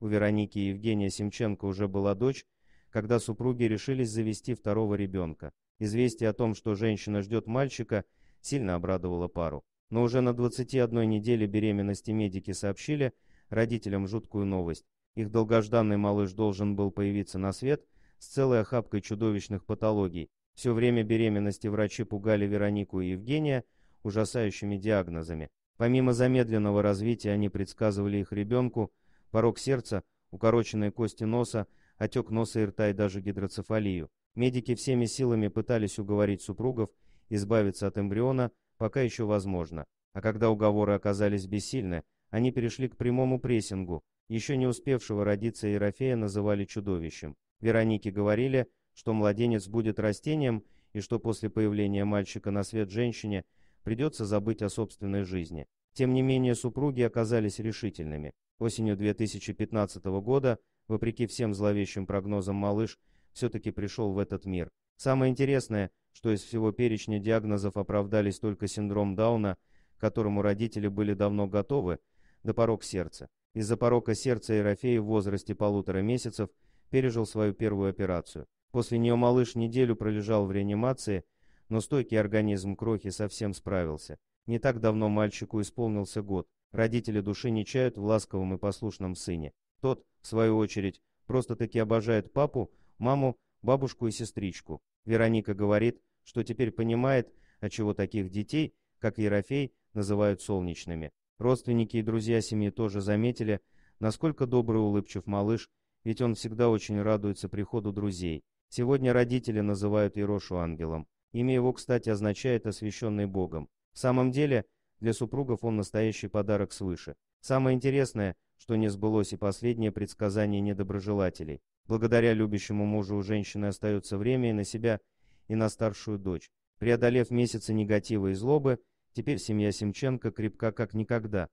У Вероники и Евгения Семченко уже была дочь, когда супруги решились завести второго ребенка. Известие о том, что женщина ждет мальчика, сильно обрадовало пару. Но уже на 21 неделе беременности медики сообщили родителям жуткую новость. Их долгожданный малыш должен был появиться на свет с целой охапкой чудовищных патологий. Все время беременности врачи пугали Веронику и Евгения ужасающими диагнозами. Помимо замедленного развития, они предсказывали их ребенку порог сердца, укороченные кости носа, отек носа и рта и даже гидроцефалию. Медики всеми силами пытались уговорить супругов избавиться от эмбриона, пока еще возможно. А когда уговоры оказались бессильны, они перешли к прямому прессингу. Еще не успевшего родиться Ерофея называли чудовищем. Веронике говорили, что младенец будет растением и что после появления мальчика на свет женщине придется забыть о собственной жизни. Тем не менее, супруги оказались решительными. Осенью 2015 года, вопреки всем зловещим прогнозам, малыш все-таки пришел в этот мир. Самое интересное, что из всего перечня диагнозов оправдались только синдром Дауна, к которому родители были давно готовы, до порог сердца. Из-за порока сердца Ерофей в возрасте полутора месяцев пережил свою первую операцию. После нее малыш неделю пролежал в реанимации, но стойкий организм крохи совсем справился. Не так давно мальчику исполнился год. Родители души не чают в ласковом и послушном сыне. Тот, в свою очередь, просто-таки обожает папу, маму, бабушку и сестричку. Вероника говорит, что теперь понимает, отчего таких детей, как Ерофей, называют солнечными. Родственники и друзья семьи тоже заметили, насколько добрый улыбчив малыш, ведь он всегда очень радуется приходу друзей. Сегодня родители называют Ерошу ангелом. Имя его, кстати, означает «освященный Богом». В самом деле, для супругов он настоящий подарок свыше. Самое интересное, что не сбылось и последнее предсказание недоброжелателей. Благодаря любящему мужу у женщины остается время и на себя, и на старшую дочь. Преодолев месяцы негатива и злобы, теперь семья Семченко крепка как никогда.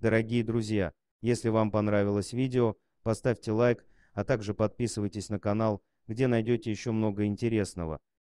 Дорогие друзья, если вам понравилось видео, поставьте лайк, а также подписывайтесь на канал, где найдете еще много интересного.